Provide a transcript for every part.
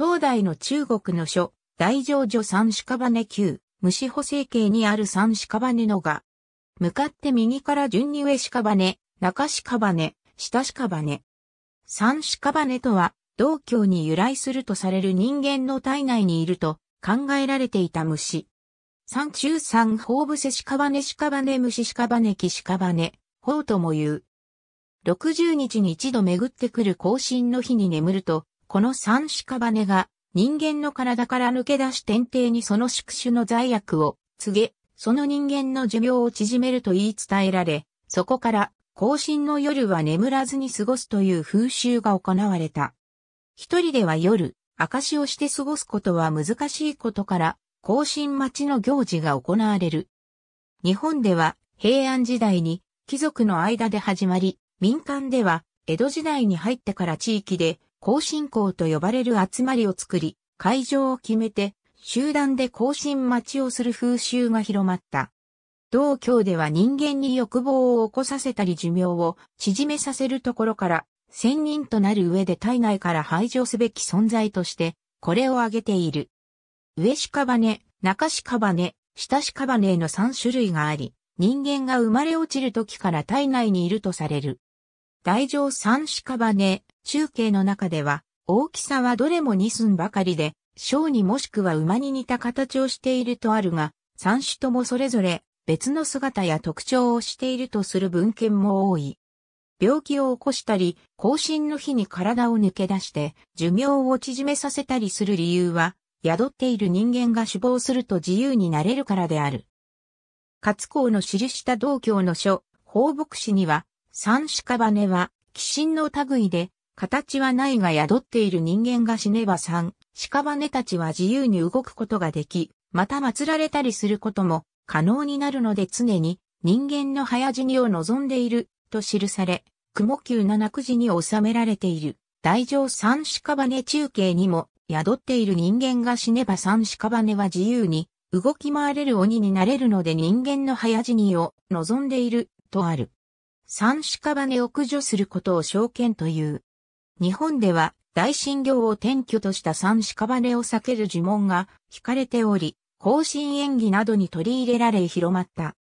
東大の中国の書、大乗女三屍旧、虫補正形にある三屍のが、向かって右から順に上屍、中屍、下屍。三屍とは、道教に由来するとされる人間の体内にいると考えられていた虫。三中三宝伏せ屍屍虫屍木屍、宝とも言う。60日に一度巡ってくる更新の日に眠ると、この三屍が人間の体から抜け出し天帝にその宿主の罪悪を告げ、その人間の寿命を縮めると言い伝えられ、そこから更進の夜は眠らずに過ごすという風習が行われた。一人では夜、証をして過ごすことは難しいことから、新進ちの行事が行われる。日本では平安時代に貴族の間で始まり、民間では江戸時代に入ってから地域で更進校と呼ばれる集まりを作り、会場を決めて、集団で更進待ちをする風習が広まった。同教では人間に欲望を起こさせたり寿命を縮めさせるところから、仙人となる上で体内から排除すべき存在として、これを挙げている。上ね、中ね、下ねの3種類があり、人間が生まれ落ちる時から体内にいるとされる。大乗三ね。中継の中では、大きさはどれも二寸ばかりで、小にもしくは馬に似た形をしているとあるが、三種ともそれぞれ別の姿や特徴をしているとする文献も多い。病気を起こしたり、更新の日に体を抜け出して寿命を縮めさせたりする理由は、宿っている人間が死亡すると自由になれるからである。活光の記した道教の書、放牧師には、三屍は、鬼神の類で、形はないが宿っている人間が死ねば三、屍たちは自由に動くことができ、また祀られたりすることも可能になるので常に人間の早死にを望んでいると記され、雲級七九時に収められている大乗三屍中継にも宿っている人間が死ねば三屍は自由に動き回れる鬼になれるので人間の早死にを望んでいるとある。三屍を駆除することを証券という。日本では大診療を転居とした三屍を避ける呪文が惹かれており、後進演技などに取り入れられ広まった。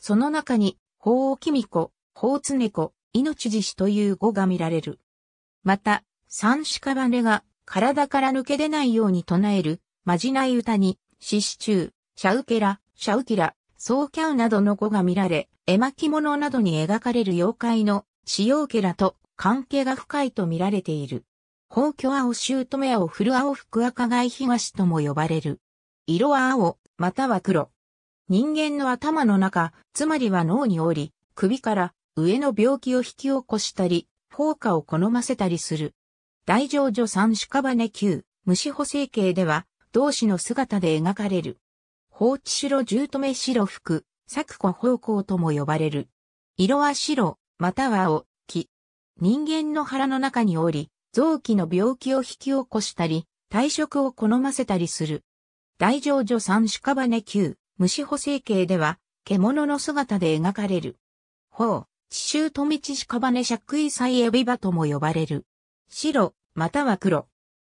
その中に、法を君子、法常子、命獅子という語が見られる。また、三屍が体から抜け出ないように唱える、まじない歌に、獅子中、シャウケラ、シャウキラ、ソーキャウなどの語が見られ、絵巻物などに描かれる妖怪の使用家らと関係が深いと見られている。宝居青姑青古青福赤貝東とも呼ばれる。色は青、または黒。人間の頭の中、つまりは脳におり、首から上の病気を引き起こしたり、放火を好ませたりする。大乗女三屍九、虫補正形では、同志の姿で描かれる。放置白十留白服、作古方向とも呼ばれる。色は白、または青、木。人間の腹の中におり、臓器の病気を引き起こしたり、退職を好ませたりする。大乗女三屍九、虫補正形では、獣の姿で描かれる。方、地臭富地屍尺衣祭エビバとも呼ばれる。白、または黒。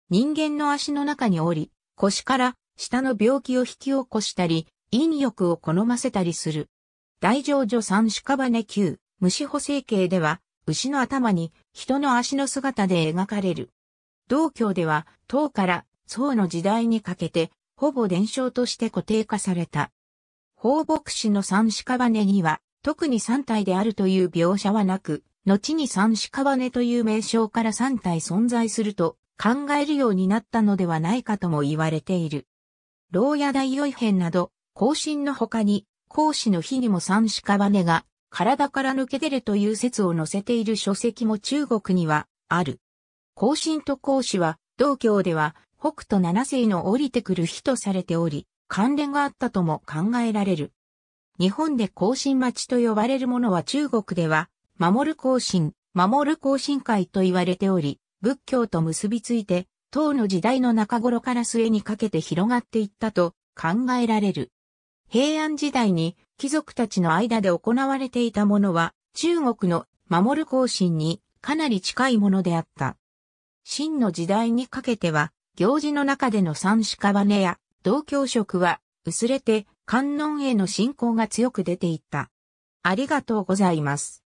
人間の足の中におり、腰から下の病気を引き起こしたり、陰欲を好ませたりする。大乗女三屍九、虫補正形では、牛の頭に人の足の姿で描かれる。道教では、唐から宋の時代にかけて、ほぼ伝承として固定化された。放牧師の三屍には、特に三体であるという描写はなく、後に三屍という名称から三体存在すると考えるようになったのではないかとも言われている。牢屋大予編など、行進の他に、孔子の日にも三屍が体から抜け出るという説を載せている書籍も中国にはある。孔進と孔子は、道教では北斗七星の降りてくる日とされており、関連があったとも考えられる。日本で孔進町と呼ばれるものは中国では、守る孔進、守る孔進会と言われており、仏教と結びついて、唐の時代の中頃から末にかけて広がっていったと考えられる。平安時代に貴族たちの間で行われていたものは中国の守る行進にかなり近いものであった。秦の時代にかけては行事の中での三種ばねや同教職は薄れて観音への信仰が強く出ていった。ありがとうございます。